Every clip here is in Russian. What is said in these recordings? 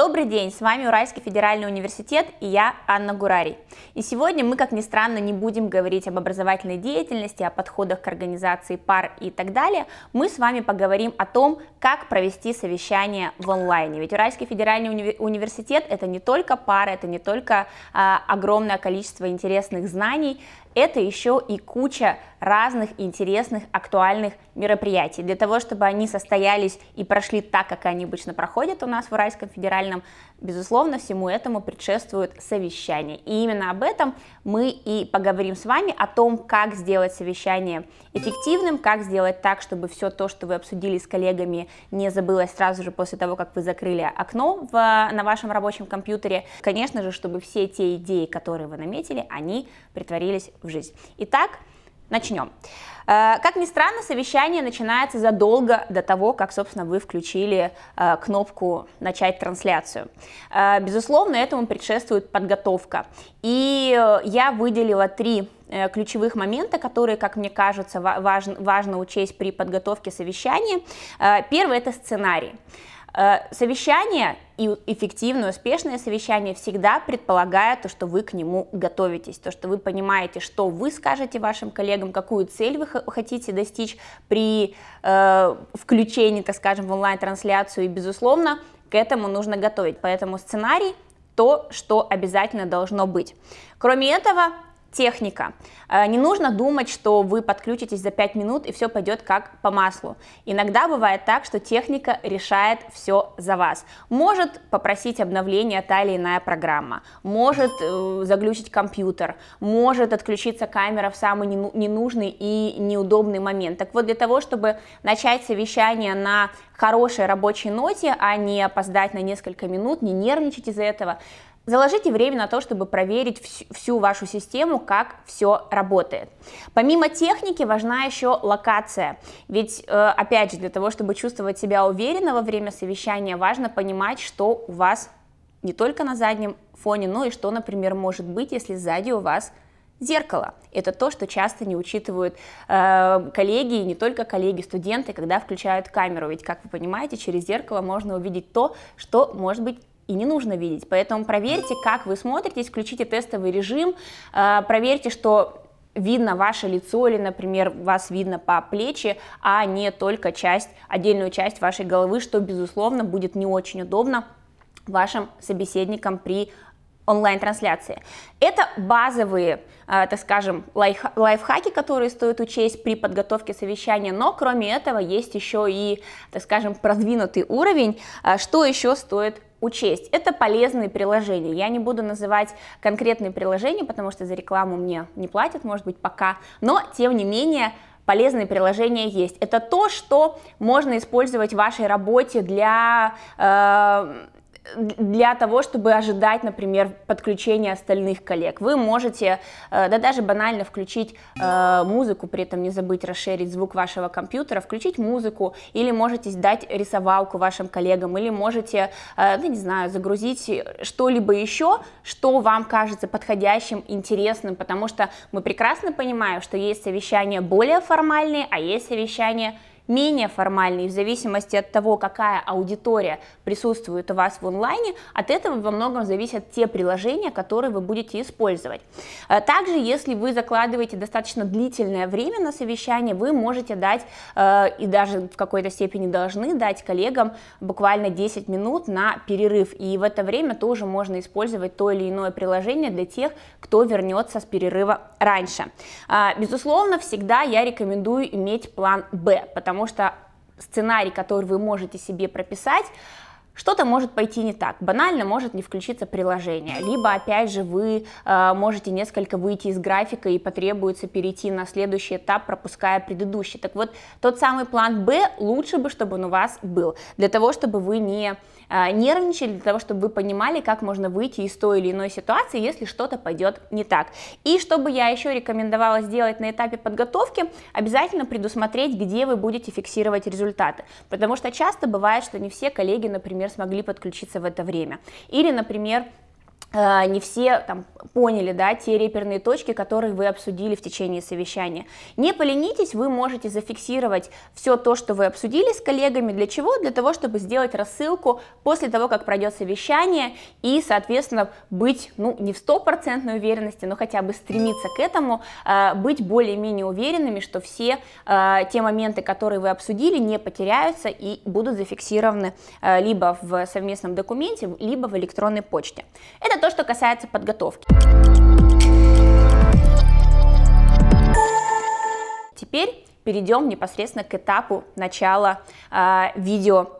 Добрый день, с вами Уральский федеральный университет и я Анна Гурарий. И сегодня мы, как ни странно, не будем говорить об образовательной деятельности, о подходах к организации пар и так далее. Мы с вами поговорим о том, как провести совещание в онлайне. Ведь Уральский федеральный уни- университет это не только пары, это не только э, огромное количество интересных знаний, это еще и куча разных интересных, актуальных мероприятий. Для того, чтобы они состоялись и прошли так, как они обычно проходят у нас в Уральском федеральном, безусловно, всему этому предшествует совещание. И именно об этом мы и поговорим с вами, о том, как сделать совещание эффективным, как сделать так, чтобы все то, что вы обсудили с коллегами, не забылось сразу же после того, как вы закрыли окно в, на вашем рабочем компьютере. Конечно же, чтобы все те идеи, которые вы наметили, они притворились в жизнь. Итак, начнем. Э, как ни странно, совещание начинается задолго до того, как, собственно, вы включили э, кнопку «Начать трансляцию». Э, безусловно, этому предшествует подготовка. И я выделила три ключевых момента, которые, как мне кажется, важно, важно учесть при подготовке совещания. Первый – это сценарий. Совещание и эффективное, успешное совещание всегда предполагает то, что вы к нему готовитесь, то, что вы понимаете, что вы скажете вашим коллегам, какую цель вы хотите достичь при э, включении, так скажем, в онлайн-трансляцию. И, безусловно, к этому нужно готовить. Поэтому сценарий то, что обязательно должно быть. Кроме этого, Техника. Э, не нужно думать, что вы подключитесь за 5 минут и все пойдет как по маслу. Иногда бывает так, что техника решает все за вас. Может попросить обновления та или иная программа, может э, заглючить компьютер, может отключиться камера в самый ненужный и неудобный момент. Так вот, для того, чтобы начать совещание на хорошей рабочей ноте, а не опоздать на несколько минут, не нервничать из-за этого, Заложите время на то, чтобы проверить всю, вашу систему, как все работает. Помимо техники важна еще локация. Ведь, э, опять же, для того, чтобы чувствовать себя уверенно во время совещания, важно понимать, что у вас не только на заднем фоне, но и что, например, может быть, если сзади у вас зеркало. Это то, что часто не учитывают э, коллеги, и не только коллеги, студенты, когда включают камеру. Ведь, как вы понимаете, через зеркало можно увидеть то, что, может быть, и не нужно видеть. Поэтому проверьте, как вы смотритесь, включите тестовый режим, а, проверьте, что видно ваше лицо или, например, вас видно по плечи, а не только часть, отдельную часть вашей головы, что, безусловно, будет не очень удобно вашим собеседникам при онлайн-трансляции. Это базовые, а, так скажем, лайфхаки, которые стоит учесть при подготовке совещания, но кроме этого есть еще и, так скажем, продвинутый уровень, а, что еще стоит учесть. Это полезные приложения. Я не буду называть конкретные приложения, потому что за рекламу мне не платят, может быть, пока. Но, тем не менее, полезные приложения есть. Это то, что можно использовать в вашей работе для... Э, для того, чтобы ожидать, например, подключения остальных коллег. Вы можете, э, да даже банально включить э, музыку, при этом не забыть расширить звук вашего компьютера, включить музыку, или можете дать рисовалку вашим коллегам, или можете, э, ну не знаю, загрузить что-либо еще, что вам кажется подходящим, интересным, потому что мы прекрасно понимаем, что есть совещания более формальные, а есть совещания менее формальный, в зависимости от того, какая аудитория присутствует у вас в онлайне, от этого во многом зависят те приложения, которые вы будете использовать. Э, также, если вы закладываете достаточно длительное время на совещание, вы можете дать э, и даже в какой-то степени должны дать коллегам буквально 10 минут на перерыв. И в это время тоже можно использовать то или иное приложение для тех, кто вернется с перерыва раньше. А, безусловно, всегда я рекомендую иметь план Б, потому потому что сценарий, который вы можете себе прописать, что-то может пойти не так. Банально может не включиться приложение. Либо, опять же, вы э, можете несколько выйти из графика и потребуется перейти на следующий этап, пропуская предыдущий. Так вот, тот самый план Б лучше бы, чтобы он у вас был. Для того, чтобы вы не э, нервничали, для того, чтобы вы понимали, как можно выйти из той или иной ситуации, если что-то пойдет не так. И чтобы я еще рекомендовала сделать на этапе подготовки, обязательно предусмотреть, где вы будете фиксировать результаты. Потому что часто бывает, что не все коллеги, например, смогли подключиться в это время. Или, например, Э, не все там, поняли да, те реперные точки, которые вы обсудили в течение совещания. Не поленитесь, вы можете зафиксировать все то, что вы обсудили с коллегами. Для чего? Для того, чтобы сделать рассылку после того, как пройдет совещание и, соответственно, быть ну, не в стопроцентной уверенности, но хотя бы стремиться к этому, э, быть более-менее уверенными, что все э, те моменты, которые вы обсудили, не потеряются и будут зафиксированы либо в совместном документе, либо в электронной почте. Это то, что касается подготовки. Теперь перейдем непосредственно к этапу начала э, видео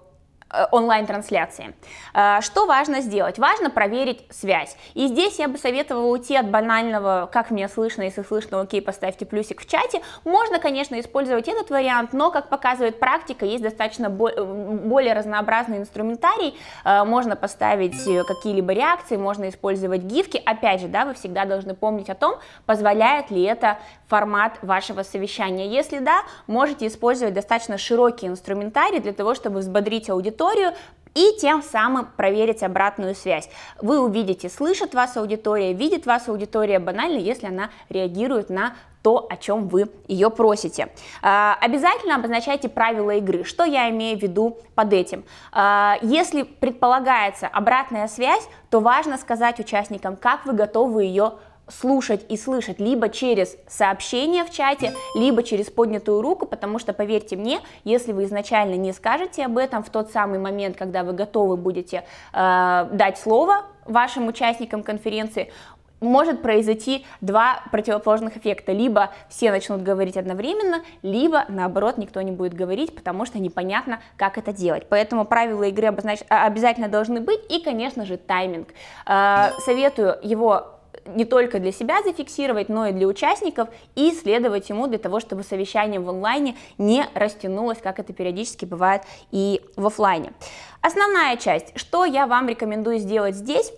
Э, онлайн-трансляции. Э, что важно сделать? Важно проверить связь. И здесь я бы советовала уйти от банального «как меня слышно?», если слышно, окей, поставьте плюсик в чате. Можно, конечно, использовать этот вариант, но, как показывает практика, есть достаточно э, более разнообразный инструментарий. Можно поставить какие-либо реакции, можно использовать гифки. Опять же, да, вы всегда должны помнить о том, позволяет ли это формат вашего совещания. Если да, можете использовать достаточно широкий инструментарий для того, чтобы взбодрить аудиторию, аудиторию, и тем самым проверить обратную связь. Вы увидите, слышит вас аудитория, видит вас аудитория банально, если она реагирует на то, о чем вы ее просите. А, обязательно обозначайте правила игры. Что я имею в виду под этим? А, если предполагается обратная связь, то важно сказать участникам, как вы готовы ее слушать и слышать либо через сообщение в чате, либо через поднятую руку, потому что, поверьте мне, если вы изначально не скажете об этом в тот самый момент, когда вы готовы будете э, дать слово вашим участникам конференции, может произойти два противоположных эффекта. Либо все начнут говорить одновременно, либо, наоборот, никто не будет говорить, потому что непонятно, как это делать. Поэтому правила игры обознач... А, обязательно должны быть и, конечно же, тайминг. Э, советую его не только для себя зафиксировать, но и для участников, и следовать ему для того, чтобы совещание в онлайне не растянулось, как это периодически бывает и в офлайне. Основная часть, что я вам рекомендую сделать здесь,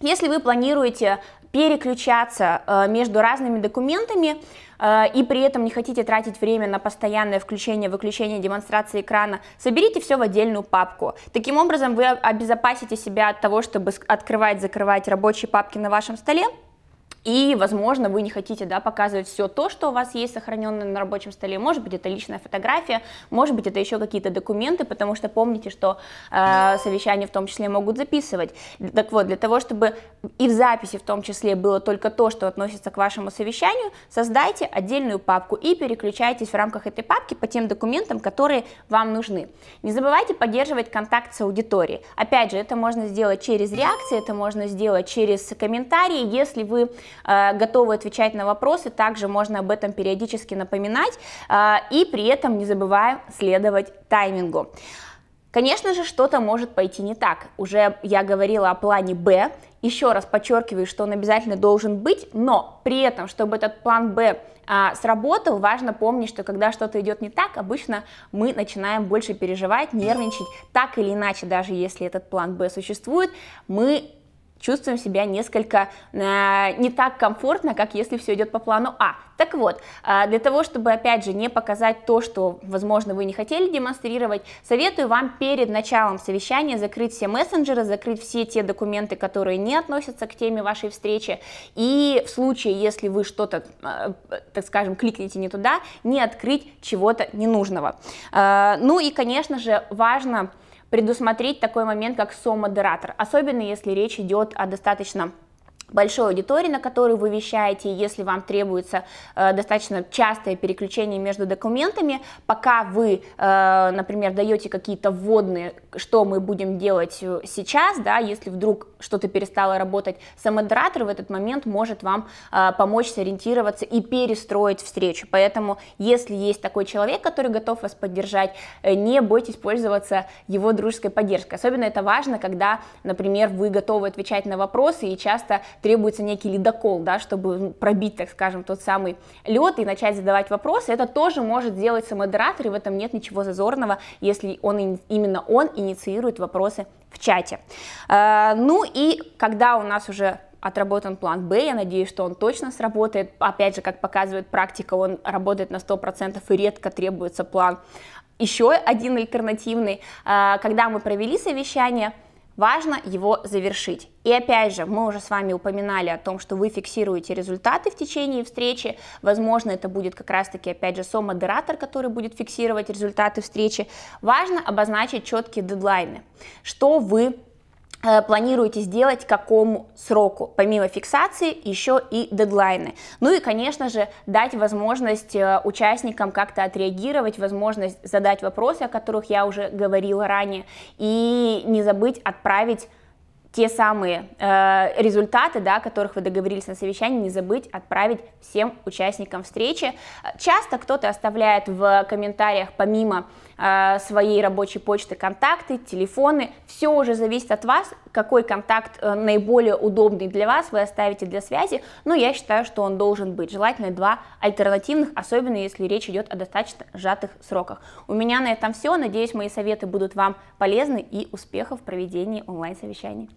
если вы планируете переключаться э, между разными документами э, и при этом не хотите тратить время на постоянное включение-выключение демонстрации экрана, соберите все в отдельную папку. Таким образом вы обезопасите себя от того, чтобы открывать-закрывать рабочие папки на вашем столе, и, возможно, вы не хотите да, показывать все то, что у вас есть сохраненное на рабочем столе. Может быть, это личная фотография, может быть, это еще какие-то документы, потому что помните, что э, совещания в том числе могут записывать. Так вот, для того, чтобы и в записи в том числе было только то, что относится к вашему совещанию, создайте отдельную папку и переключайтесь в рамках этой папки по тем документам, которые вам нужны. Не забывайте поддерживать контакт с аудиторией. Опять же, это можно сделать через реакции, это можно сделать через комментарии, если вы Э, готовы отвечать на вопросы, также можно об этом периодически напоминать э, и при этом не забывая следовать таймингу. Конечно же, что-то может пойти не так. Уже я говорила о плане «Б», еще раз подчеркиваю, что он обязательно должен быть, но при этом, чтобы этот план «Б» а, сработал, важно помнить, что когда что-то идет не так, обычно мы начинаем больше переживать, нервничать, так или иначе, даже если этот план «Б» существует, мы чувствуем себя несколько э, не так комфортно, как если все идет по плану А. Так вот, э, для того, чтобы, опять же, не показать то, что, возможно, вы не хотели демонстрировать, советую вам перед началом совещания закрыть все мессенджеры, закрыть все те документы, которые не относятся к теме вашей встречи, и в случае, если вы что-то, э, так скажем, кликните не туда, не открыть чего-то ненужного. Э, ну и, конечно же, важно... Важно предусмотреть такой момент, как со-модератор, особенно если речь идет о достаточно большой аудитории, на которую вы вещаете, если вам требуется э, достаточно частое переключение между документами, пока вы, э, например, даете какие-то вводные, что мы будем делать э, сейчас, да, если вдруг что-то перестало работать, сам модератор в этот момент может вам э, помочь сориентироваться и перестроить встречу. Поэтому, если есть такой человек, который готов вас поддержать, э, не бойтесь пользоваться его дружеской поддержкой. Особенно это важно, когда, например, вы готовы отвечать на вопросы и часто требуется некий ледокол, да, чтобы пробить, так скажем, тот самый лед и начать задавать вопросы, это тоже может делать сам и в этом нет ничего зазорного, если он, именно он инициирует вопросы в чате. Э, ну и когда у нас уже отработан план Б, я надеюсь, что он точно сработает, опять же, как показывает практика, он работает на 100% и редко требуется план еще один альтернативный. Э, когда мы провели совещание, важно его завершить. И опять же, мы уже с вами упоминали о том, что вы фиксируете результаты в течение встречи. Возможно, это будет как раз-таки, опять же, со-модератор, который будет фиксировать результаты встречи. Важно обозначить четкие дедлайны, что вы Э, планируете сделать, к какому сроку, помимо фиксации еще и дедлайны. Ну и, конечно же, дать возможность э, участникам как-то отреагировать, возможность задать вопросы, о которых я уже говорила ранее, и не забыть отправить те самые э, результаты, да, о которых вы договорились на совещании, не забыть отправить всем участникам встречи. Э, часто кто-то оставляет в комментариях помимо а, своей рабочей почты контакты, телефоны. Все уже зависит от вас, какой контакт э, наиболее удобный для вас вы оставите для связи. Но я считаю, что он должен быть. Желательно два альтернативных, особенно если речь идет о достаточно сжатых сроках. У меня на этом все. Надеюсь, мои советы будут вам полезны и успехов в проведении онлайн-совещаний.